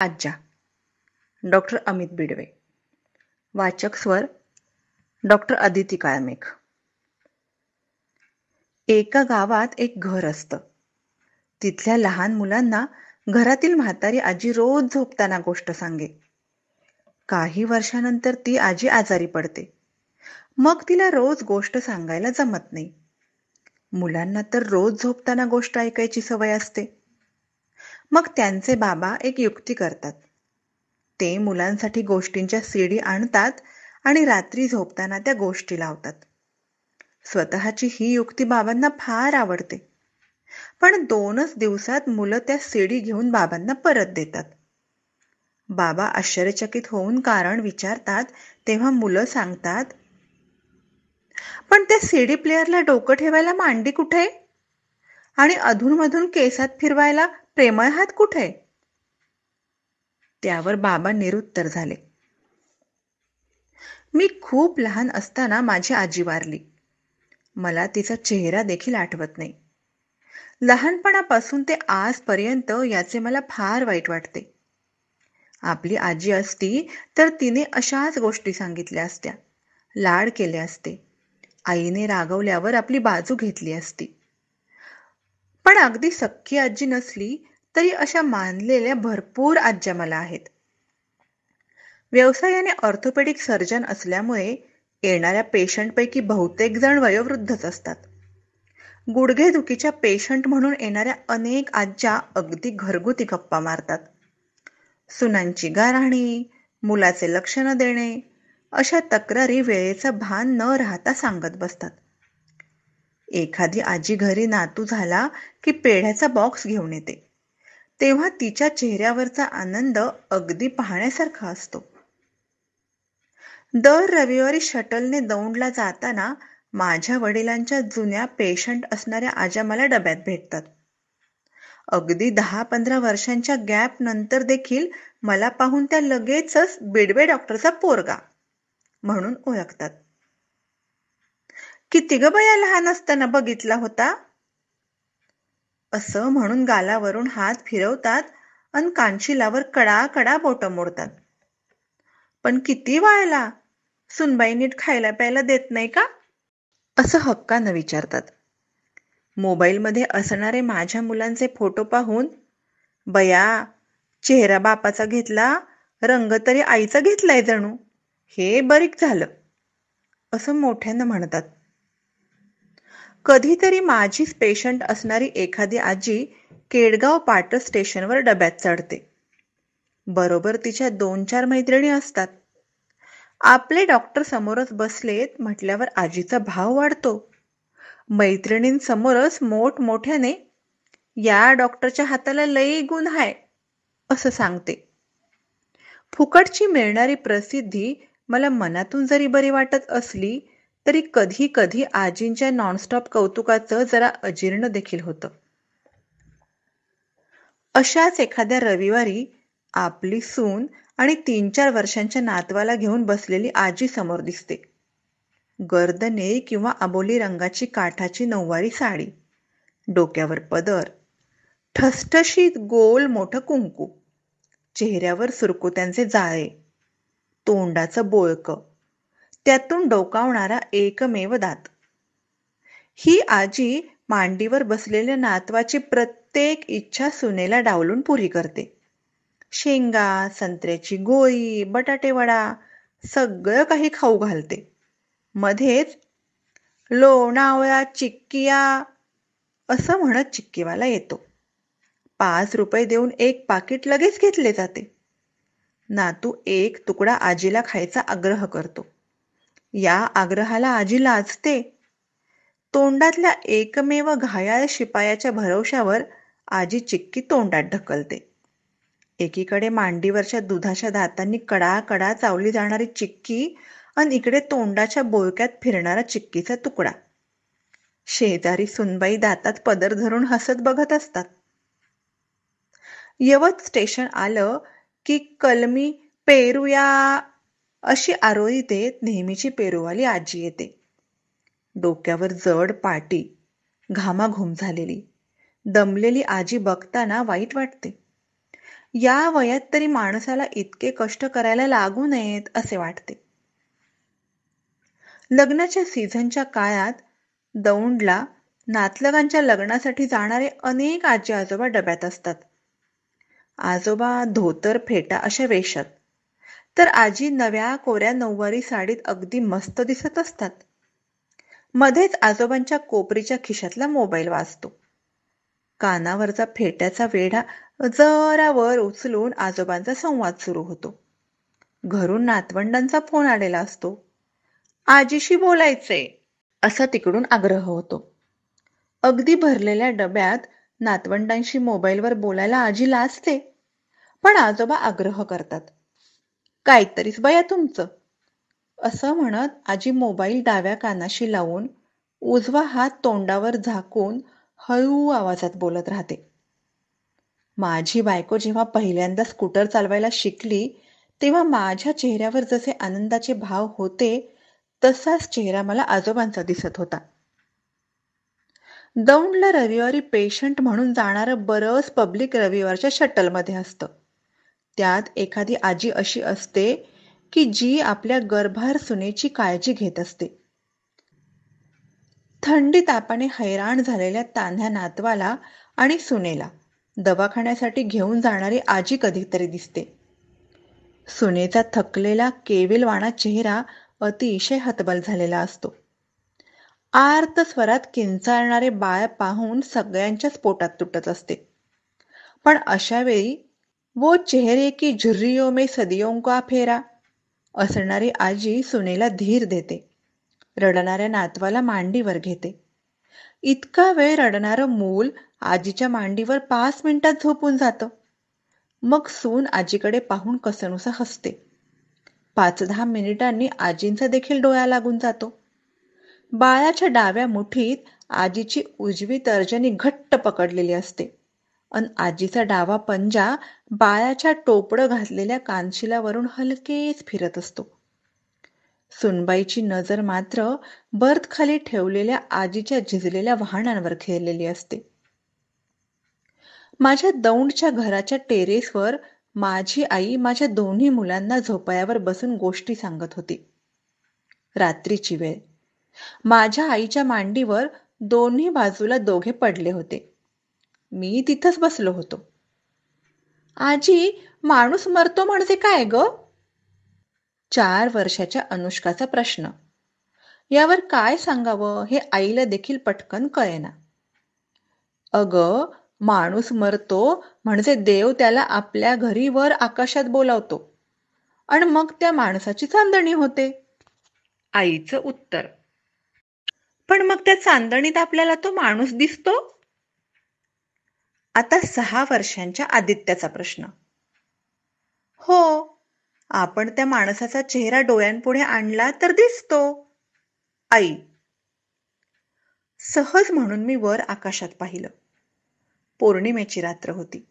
आज्या, डॉक्टर अमित बिडवे वाचक स्वर डॉक्टर अदिती काळमेघ एका गावात एक घर असत तिथल्या लहान मुलांना घरातील म्हातारी आजी रोज झोपताना गोष्ट सांगे काही वर्षानंतर ती आजी आजारी पडते मग तिला रोज गोष्ट सांगायला जमत नाही मुलांना तर रोज झोपताना गोष्ट ऐकायची सवय असते मग त्यांचे बाबा एक युक्ती करतात ते मुलांसाठी गोष्टींच्या सीडी आणतात आणि रात्री झोपताना त्या गोष्टी लावतात स्वतःची ही युक्ती बाबांना फार आवडते पण दोनच दिवसात मुलं त्या सीडी घेऊन बाबांना परत देतात बाबा आश्चर्यचकित होऊन कारण विचारतात तेव्हा मुलं सांगतात पण त्या सीडी प्लेअरला डोकं ठेवायला मांडी कुठे आणि अधूनमधून केसात फिरवायला प्रेमळ हात कुठे त्यावर बाबा निरुत्तर झाले मी खूप लहान असताना माझी आजी वारली मला तिचा चेहरा देखील आठवत नाही लहानपणापासून ते आजपर्यंत याचे मला फार वाईट वाटते आपली आजी असती तर तिने अशाच गोष्टी सांगितल्या असत्या लाड केले असते आईने रागवल्यावर आपली बाजू घेतली असती पण अगदी सख्खी आजी नसली तरी अशा मानलेल्या भरपूर आज्या मला आहेत व्यवसायाने ऑर्थोपेडिक सर्जन असल्यामुळे येणाऱ्या पेशंटपैकी बहुतेक जण वयोवृद्धच असतात गुडघेदुखीच्या पेशंट म्हणून येणाऱ्या अनेक आज्या अगदी घरगुती गप्पा मारतात सुनांची गाराणी मुलाचे लक्ष न देणे अशा तक्रारी वेळेचं भान न राहता सांगत बसतात एखादी आजी घरी नातू झाला की पेढ्याचा बॉक्स घेऊन येते तेव्हा तिच्या चेहऱ्यावरचा आनंद अगदी पाहण्यासारखा असतो दर रविवारी शटलने दौंडला जाताना माझ्या वडिलांच्या जुन्या पेशंट असणाऱ्या आज्या मला डब्यात भेटतात अगदी दहा पंधरा वर्षांच्या गॅप नंतर देखील मला पाहून त्या लगेचच बिडबे डॉक्टरचा पोरगा म्हणून ओळखतात किती ग बया लहान असताना बघितला होता असं म्हणून गालावरून हात फिरवतात आणि कांशिलावर कडा कडा बोट मोडतात पण किती वाळला सुनबाई नीट खायला प्यायला देत नाही का असं हक्कानं विचारतात मोबाईलमध्ये असणारे माझ्या मुलांचे फोटो पाहून बया चेहरा बापाचा घेतला रंग तरी आईचा घेतलाय जणू हे बरीक झालं असं मोठ्यानं म्हणतात कधीतरी माझीच पेशंट असणारी एखादी आजी केडगाव पाट स्टेशनवर डब्यात चढते बरोबर तिच्या दोन चार मैत्रिणी असतात आपले डॉक्टर समोरच बसलेत म्हटल्यावर आजीचा भाव वाढतो मैत्रिणींसमोरच मोठमोठ्याने या डॉक्टरच्या हाताला लई गुण आहे असं सांगते फुकटची मिळणारी प्रसिद्धी मला मनातून जरी बरी वाटत असली तरी कधी कधी आजींच्या नॉनस्टॉप कौतुकाचं जरा अजीर्ण देखील होतं अशाच एखाद्या रविवारी आपली सून आणि तीन चार वर्षांच्या नातवाला घेऊन बसलेली आजी समोर दिसते गर्दने किंवा अबोली रंगाची काठाची नऊवारी साडी डोक्यावर पदर ठसठशीत गोल मोठं कुंकू चेहऱ्यावर सुरकुत्यांचे जाळे तोंडाचं बोळक त्यातून डोकावणारा एकमेव दात ही आजी मांडीवर बसलेल्या नातवाची प्रत्येक इच्छा सुनेला डावलून पुरी करते शेंगा संत्र्याची गोळी बटाटेवडा सगळं काही खाऊ घालते मध्येच लोणावळा चिक्किया असं म्हणत चिक्कीवाला येतो पाच रुपये देऊन एक पाकिट लगेच घेतले जाते नातू एक तुकडा आजीला खायचा आग्रह करतो या आग्रहाला आजी लाजते तोंडातल्या एकमेव घायाळ शिपायाच्या भरवशावर आजी चिक्की तोंडात ढकलते एकीकडे मांडीवरच्या दुधाच्या दातांनी कडा कडा चावली जाणारी चिक्की आणि इकडे तोंडाच्या बोळक्यात फिरणारा चिक्कीचा तुकडा शेजारी सुनबाई दातात पदर धरून हसत बघत असतात यवत स्टेशन आलं की कलमी पेरूया अशी आरोळी देत नेहमीची पेरूवाली आजी येते डोक्यावर जड पाटी घामाघूम झालेली दमलेली आजी बघताना वाईट वाटते या वयात तरी माणसाला इतके कष्ट करायला लागू नयेत असे वाटते लग्नाच्या सीझनच्या काळात दौंडला नातलगांच्या लग्नासाठी जाणारे अनेक आजी आजोबा डब्यात असतात आजोबा धोतर फेटा अशा वेशात तर आजी नव्या कोऱ्या नऊवारी साडीत अगदी मस्त दिसत असतात मध्येच आजोबांच्या कोपरीच्या खिशातला मोबाईल वाचतो कानावरचा फेट्याचा वेढा जरावर उचलून आजोबांचा संवाद सुरू होतो घरून नातवंडांचा फोन आलेला असतो आजीशी बोलायचंय असा तिकडून आग्रह होतो अगदी भरलेल्या डब्यात नातवंडांशी मोबाईलवर बोलायला आजी लाजते पण आजोबा आग्रह करतात काहीतरीच बया तुमचं असं म्हणत आजी मोबाईल डाव्या कानाशी लावून उजवा हात तोंडावर झाकून हळू आवाजात बोलत राहते माझी बायको जेव्हा पहिल्यांदा स्कूटर चालवायला शिकली तेव्हा माझ्या चेहऱ्यावर जसे आनंदाचे भाव होते तसाच चेहरा मला आजोबांचा दिसत होता दौंडला रविवारी पेशंट म्हणून जाणारं बरंच पब्लिक रविवारच्या शटलमध्ये असतं त्यात एखादी आजी अशी असते की जी आपल्या गर्भार सुनेची काळजी घेत असते थंडी तापाने हैराण झालेल्या तान्ह्या नातवाला आणि सुनेला दवाखान्यासाठी घेऊन जाणारी आजी कधीतरी दिसते सुनेचा थकलेला केविलवाणा चेहरा अतिशय हतबल झालेला असतो आर्त स्वरात किंचाळणारे बाळ पाहून सगळ्यांच्याच पोटात तुटत असते पण अशा वेळी वो चेहरे की झुर्रियों में सदियों का फेरा असणारी आजी सुनेला धीर देते रडणाऱ्या नातवाला मांडीवर घेते इतका वेळ रडणारं मूल आजीच्या मांडीवर पाच मिनिटात झोपून जातं मग सून आजीकडे पाहून कसनुसा हसते पाच दहा मिनिटांनी आजींचा देखील डोळा लागून जातो बाळाच्या डाव्या मुठीत आजीची उजवी तर्जनी घट्ट पकडलेली असते अन आजीचा डावा पंजा बाळाच्या टोपडं घातलेल्या कानशिलावरून हलकेच फिरत असतो सुनबाईची नजर मात्र बर्थ खाली ठेवलेल्या आजीच्या झिजलेल्या वाहनांवर खेळलेली असते माझ्या दौंडच्या घराच्या टेरेसवर माझी आई माझ्या दोन्ही मुलांना झोपायावर बसून गोष्टी सांगत होती रात्रीची वेळ माझ्या आईच्या मांडीवर दोन्ही बाजूला दोघे पडले होते मी तिथंच बसलो होतो आजी माणूस मरतो म्हणजे काय ग चार वर्षाच्या अनुष्काचा प्रश्न यावर काय सांगावं हे आईला देखील पटकन कळेना अग माणूस मरतो म्हणजे देव त्याला आपल्या घरी वर आकाशात बोलावतो आणि मग त्या माणसाची चांदणी होते आईचं उत्तर पण मग त्या चांदणीत आपल्याला तो माणूस दिसतो आता सहा वर्षांच्या आदित्याचा प्रश्न हो आपण त्या माणसाचा चेहरा डोळ्यांपुढे आणला तर दिसतो आई सहज म्हणून मी वर आकाशात पाहिलं पौर्णिमेची रात्र होती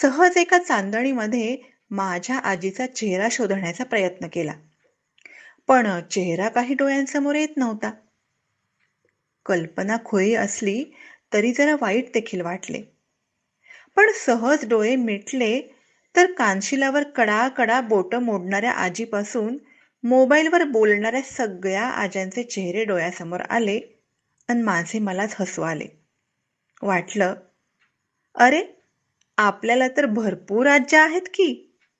सहज एका चांदणीमध्ये माझ्या आजीचा चेहरा शोधण्याचा प्रयत्न केला पण चेहरा काही डोळ्यांसमोर येत नव्हता कल्पना खोई असली तरी जरा वाईट देखील वाटले पण सहज डोळे मिटले तर कानशिलावर कडाकडा बोटं मोडणाऱ्या आजीपासून मोबाईलवर बोलणाऱ्या सगळ्या आज्यांचे चेहरे डोळ्यासमोर आले आणि माझे मलाच हसू आले वाटलं अरे आपल्याला तर भरपूर आज्या आहेत की